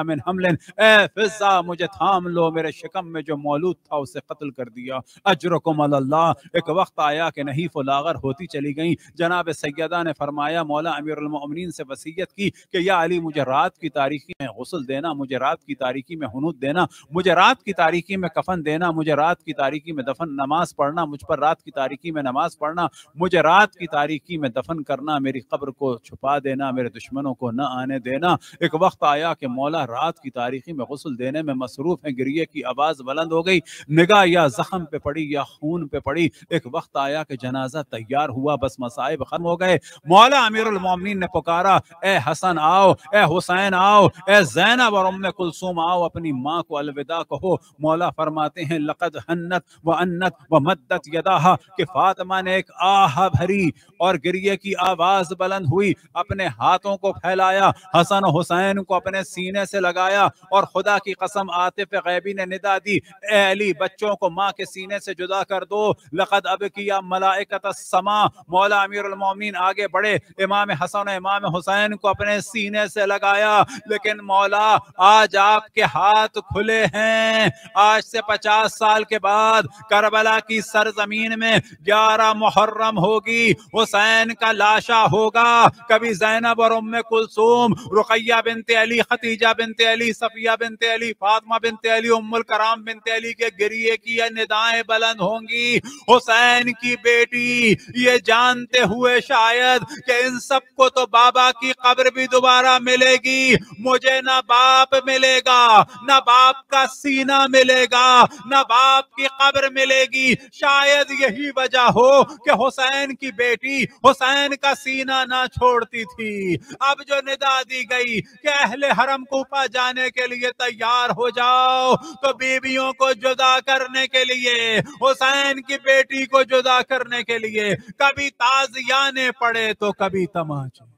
मिन ए फिज़्ज़ा मुझे थाम लो मेरे शिकम में जो मौलूद था उसे कत्ल कर दिया अजरकुम अल्लाह एक वक्त आया कि नहीं फुलागर होती चली गई जनाब सैदा ने फरमाया मौला अमीर अमीरमिन से वसीयत की कि या अली मुझे रात की तारीखी में गसल देना मुझे रात की तारीखी में हनूद देना मुझे रात की तारीखी में कफन देना मुझे रात की तारीखी में दफन नमाज पढ़ना मुझ पर रात की तारीखी में नमाज पढ़ना मुझे रात की तारीखी में दफन करना मेरी कब्र को छुपा देना मेरे दुश्मनों को न आने देना एक वक्त आया कि मौला रात की तारीखी में गसल देने में मसरूफ़ है गिरिए की आवाज़ बुलंद हो गई निगाह या जख्म पे पड़ी या खून पे पड़ी एक वक्त आया कि जनाजा तैयार हुआ बस मसाइब खत्म हो गए मौला अमीर अमीरमिन ने पुकारा ए हसन आओ ए हुसैन आओ ए जैनब और उम कुलसुम आओ अपनी माँ को अलविदा कहो मौला फरमाते हैं लकद हन्नत व अन्नत व मद्दत यदा कि फातिमा ने एक आह भरी और गिरिए की आवाज बुलंद हुई अपने हाथों को फैलाया हसन हुसैन को अपने सीने से लगाया और खुदा की कसम आतिफ गैबी ने निदा दी अली बच्चों को माँ के सीने से जुदा कर दो लकद अब किया मलाइकत समा मौला अमीर आगे बढ़े इमाम हसन इमाम हुसैन को अपने सीने से लगाया लेकिन मौला आज आपके हाथ खुले हैं आज से पचास साल के बाद करबला की सरजमीन में ग्यारह मुहर्रम होगी हुसैन का लाशा होगा कभी जैनब और उम कुलसूम रुकैया बिनते अली खतीजा बिनते अली सफिया बिनते अली फातमा बिनते अली उम्मुल कराम बिनते अली के गिरिए की यह निदाएं बुलंद होंगी हुसैन की बेटी ये जानते हुए शायद कि इन सबको तो बाबा की कब्र भी दोबारा मिलेगी मुझे ना बाप मिलेगा ना बाप का सीना मिलेगा ना बाप की कब्र मिलेगी शायद यही वजह हो कि हुसैन की बेटी हुसैन का सीना ना छोड़ती थी अब जो निदा दी गई कि अहले हरम कूफा जाने के लिए तैयार हो जाओ तो बीबियों को जुदा करने के लिए हुसैन की बेटी को जुदा करने के लिए कभी ताजियाने पड़े तो कभी पितामह जी